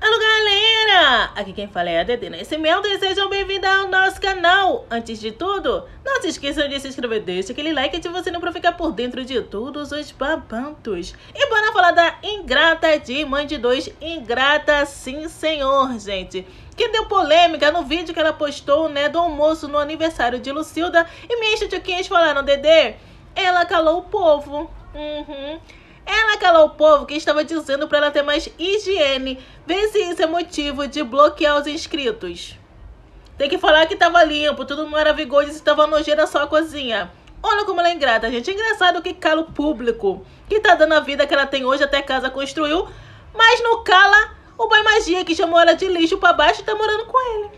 Alô galera, aqui quem fala é a Dede Nascimento é e sejam bem-vindos ao nosso canal. Antes de tudo, não se esqueçam de se inscrever, deixa aquele like e você não pra ficar por dentro de todos os babantos. E bora falar da ingrata de mãe de dois, ingrata sim senhor, gente. Que deu polêmica no vídeo que ela postou, né, do almoço no aniversário de Lucilda. E minhas tioquinhas falaram, Dede, ela calou o povo. Uhum. Ela calou o povo que estava dizendo para ela ter mais higiene. Vê se isso é motivo de bloquear os inscritos. Tem que falar que estava limpo, tudo maravilhoso e estava nojeira só a cozinha. Olha como ela é ingrata, gente. É engraçado que cala o público, que tá dando a vida que ela tem hoje, até casa construiu, mas não cala o boy magia que chamou ela de lixo para baixo e tá morando com ele.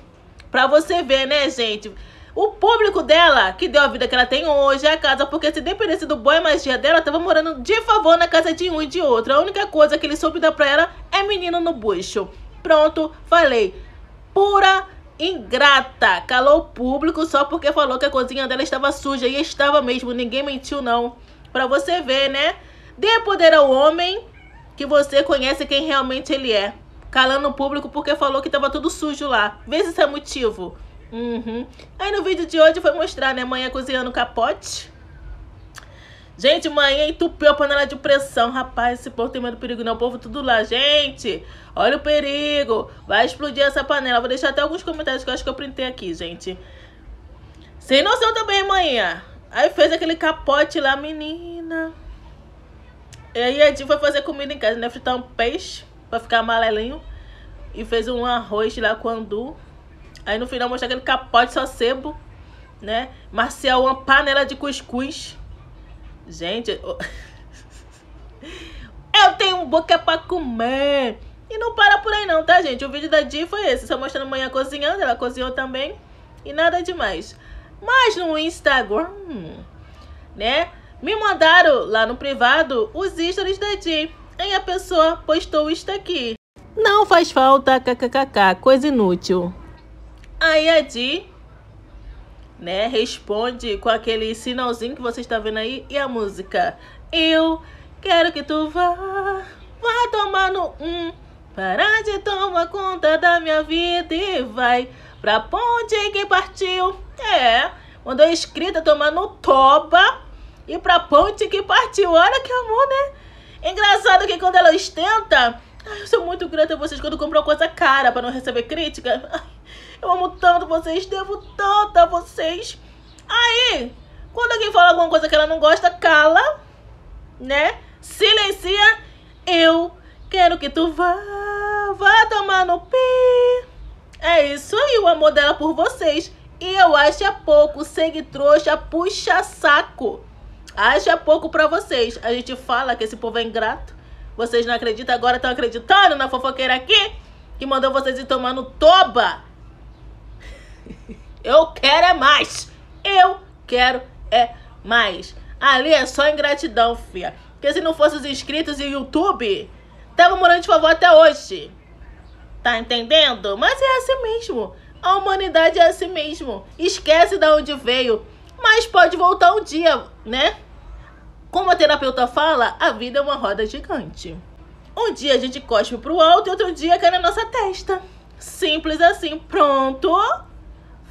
Pra você ver, né, gente? O público dela, que deu a vida que ela tem hoje, é a casa, porque se dependesse do boy magia dela, tava morando de favor na casa de um e de outro. A única coisa que ele soube dar pra ela é menino no bucho. Pronto, falei. Pura ingrata. Calou o público só porque falou que a cozinha dela estava suja. E estava mesmo, ninguém mentiu não. Pra você ver, né? Dê poder ao homem que você conhece quem realmente ele é. Calando o público porque falou que estava tudo sujo lá. Vê se isso é motivo. Uhum. Aí no vídeo de hoje foi mostrar, né? Manhã é cozinhando capote. Gente, manhã entupiu a panela de pressão. Rapaz, esse povo tem medo do perigo, não. Né? O povo tudo lá. Gente, olha o perigo. Vai explodir essa panela. Vou deixar até alguns comentários que eu acho que eu printei aqui, gente. Sem noção também, manhã. Aí fez aquele capote lá, menina. E aí a Di foi fazer comida em casa, né? Fritar um peixe pra ficar amarelinho. E fez um arroz lá com andu. Aí no final mostra aquele capote só sebo, né? Marcial, uma panela de cuscuz. Gente, eu... tenho boca é pra comer. E não para por aí não, tá, gente? O vídeo da Di foi esse, só mostrando manhã cozinhando, ela cozinhou também. E nada demais. Mas no Instagram, né? Me mandaram lá no privado os stories da Di. Aí a pessoa postou isso aqui. Não faz falta, kkkk, coisa inútil. Aí a Di, né, responde com aquele sinalzinho que você está vendo aí e a música. Eu quero que tu vá, vá tomar no um. para de tomar conta da minha vida e vai pra ponte que partiu. É, mandou é escrita tomar no toba e pra ponte que partiu. Olha que amor, né? Engraçado que quando ela ostenta, ai, eu sou muito grata a vocês quando compram coisa cara para não receber crítica. Eu amo tanto vocês, devo tanto a vocês. Aí, quando alguém fala alguma coisa que ela não gosta, cala, né? Silencia. Eu quero que tu vá, vá tomar no pé. É isso aí, o amor dela por vocês. E eu acho é pouco, segue trouxa, puxa saco. Acha pouco pra vocês. A gente fala que esse povo é ingrato. Vocês não acreditam, agora estão acreditando na fofoqueira aqui que mandou vocês ir tomar no toba. Eu quero é mais. Eu quero é mais. Ali é só ingratidão, fia. Porque se não fosse os inscritos e o YouTube, tava morando de favor até hoje. Tá entendendo? Mas é assim mesmo. A humanidade é assim mesmo. Esquece de onde veio. Mas pode voltar um dia, né? Como a terapeuta fala, a vida é uma roda gigante. Um dia a gente cospe pro alto e outro dia cai na nossa testa. Simples assim. Pronto.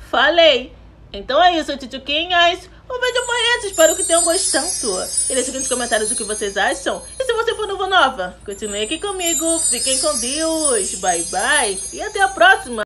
Falei! Então é isso, tituquinhas! Um beijo foi espero que tenham gostado! E deixe aqui nos comentários o que vocês acham. E se você for novo nova, continue aqui comigo, fiquem com Deus, bye bye e até a próxima!